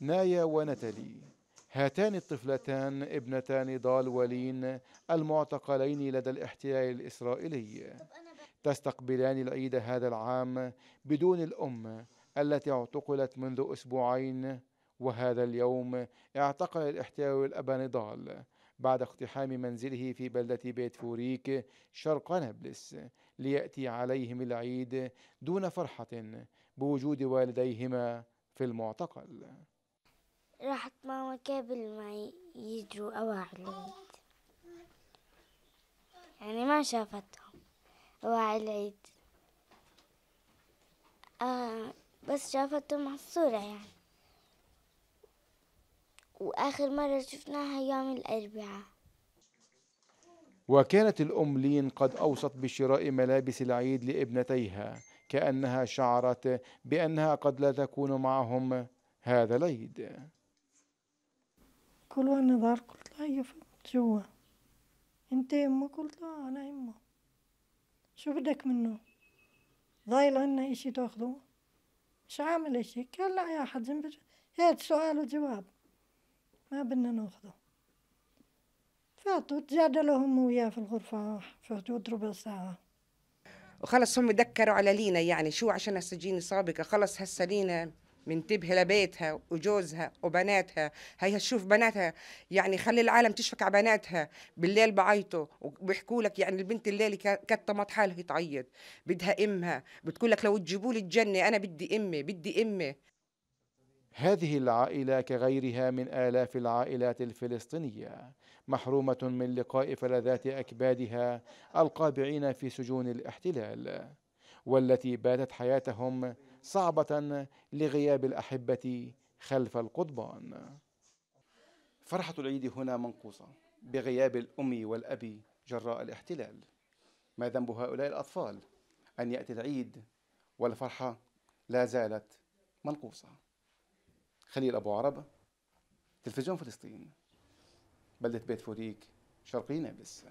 نايا ونتالي هاتان الطفلتان ابنتان ضال ولين المعتقلين لدى الاحتلال الإسرائيلي تستقبلان العيد هذا العام بدون الأم التي اعتقلت منذ أسبوعين وهذا اليوم اعتقل الاحتلال الأب نضال بعد اقتحام منزله في بلدة بيت فوريك شرق نابلس ليأتي عليهم العيد دون فرحة بوجود والديهما في المعتقل راحت ماما قبل ما يجروا أواعي العيد يعني ما شافتهم أواعي العيد آه بس شافتهم على الصورة يعني وآخر مرة شفناها يوم الأربعاء وكانت الأم لين قد أوصت بشراء ملابس العيد لابنتيها كأنها شعرت بأنها قد لا تكون معهم هذا العيد كل وانا دار قلت لها هي جوا انت يما قلت لها انا يما شو بدك منه ضايل عنا اشي تاخذه مش عامل اشي قال لا يا حجم هاد سؤال وجواب ما بدنا ناخذه فاتوا تجادلوا هم وياه في الغرفة في حدود ربع ساعة وخلص هم دكروا على لينا يعني شو عشان السجين جيني سابقة خلص هسه لينا منتبه لبيتها وجوزها وبناتها هي تشوف بناتها يعني خلي العالم تشفك على بناتها بالليل بعيطوا وبيحكوا لك يعني البنت الليلة كتمت حالها تعيط بدها امها بتقول لك لو تجيبوا لي الجنه انا بدي امي بدي امي هذه العائله كغيرها من الاف العائلات الفلسطينيه محرومه من لقاء فلذات اكبادها القابعين في سجون الاحتلال والتي باتت حياتهم صعبة لغياب الأحبة خلف القضبان فرحة العيد هنا منقوصة بغياب الأم والأب جراء الاحتلال ما ذنب هؤلاء الأطفال أن يأتي العيد والفرحة لا زالت منقوصة خليل أبو عرب تلفزيون فلسطين بلدة بيت فوريك شرقي نابلس